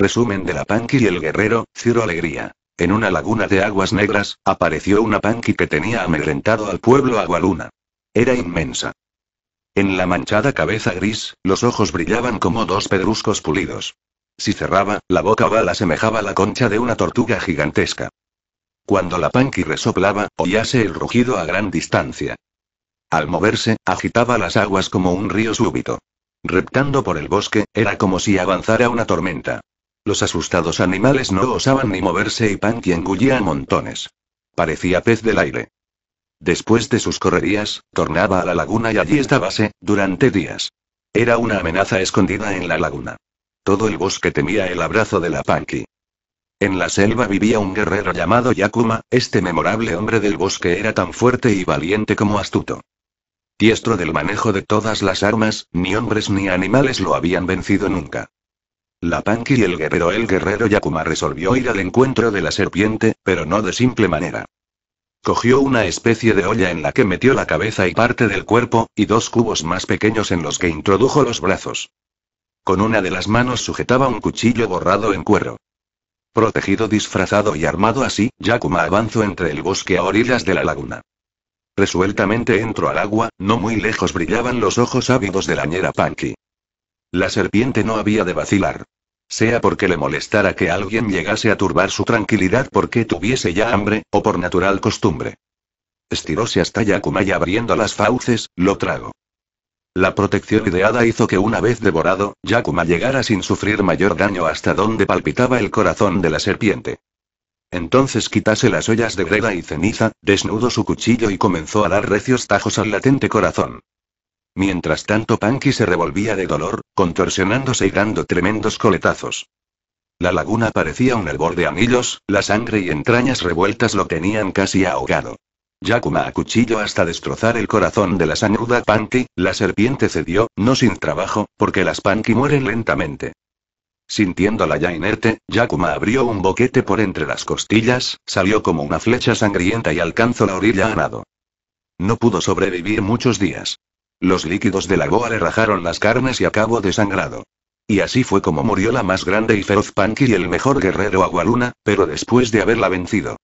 Resumen de la Panqui y el guerrero, Ciro Alegría. En una laguna de aguas negras, apareció una Panqui que tenía amedrentado al pueblo Agualuna. Era inmensa. En la manchada cabeza gris, los ojos brillaban como dos pedruscos pulidos. Si cerraba, la boca bala semejaba la concha de una tortuga gigantesca. Cuando la panqui resoplaba, oíase el rugido a gran distancia. Al moverse, agitaba las aguas como un río súbito. Reptando por el bosque, era como si avanzara una tormenta. Los asustados animales no osaban ni moverse y Panky engullía montones. Parecía pez del aire. Después de sus correrías, tornaba a la laguna y allí estábase, durante días. Era una amenaza escondida en la laguna. Todo el bosque temía el abrazo de la Panky. En la selva vivía un guerrero llamado Yakuma, este memorable hombre del bosque era tan fuerte y valiente como astuto. Diestro del manejo de todas las armas, ni hombres ni animales lo habían vencido nunca. La Panky y el guerrero El guerrero Yakuma resolvió ir al encuentro de la serpiente, pero no de simple manera. Cogió una especie de olla en la que metió la cabeza y parte del cuerpo, y dos cubos más pequeños en los que introdujo los brazos. Con una de las manos sujetaba un cuchillo borrado en cuero. Protegido, disfrazado y armado así, Yakuma avanzó entre el bosque a orillas de la laguna. Resueltamente entró al agua, no muy lejos brillaban los ojos ávidos de la ñera Panky. La serpiente no había de vacilar sea porque le molestara que alguien llegase a turbar su tranquilidad porque tuviese ya hambre, o por natural costumbre. Estiróse hasta y abriendo las fauces, lo trago. La protección ideada hizo que una vez devorado, Yakuma llegara sin sufrir mayor daño hasta donde palpitaba el corazón de la serpiente. Entonces quitase las ollas de greda y ceniza, desnudó su cuchillo y comenzó a dar recios tajos al latente corazón. Mientras tanto Panky se revolvía de dolor, contorsionándose y dando tremendos coletazos. La laguna parecía un hervor de anillos, la sangre y entrañas revueltas lo tenían casi ahogado. Yakuma a cuchillo hasta destrozar el corazón de la sangruda Panky, la serpiente cedió, no sin trabajo, porque las Panky mueren lentamente. Sintiéndola ya inerte, Yakuma abrió un boquete por entre las costillas, salió como una flecha sangrienta y alcanzó la orilla a nado. No pudo sobrevivir muchos días. Los líquidos de la goa le rajaron las carnes y acabó desangrado. Y así fue como murió la más grande y feroz Panky y el mejor guerrero Agualuna, pero después de haberla vencido.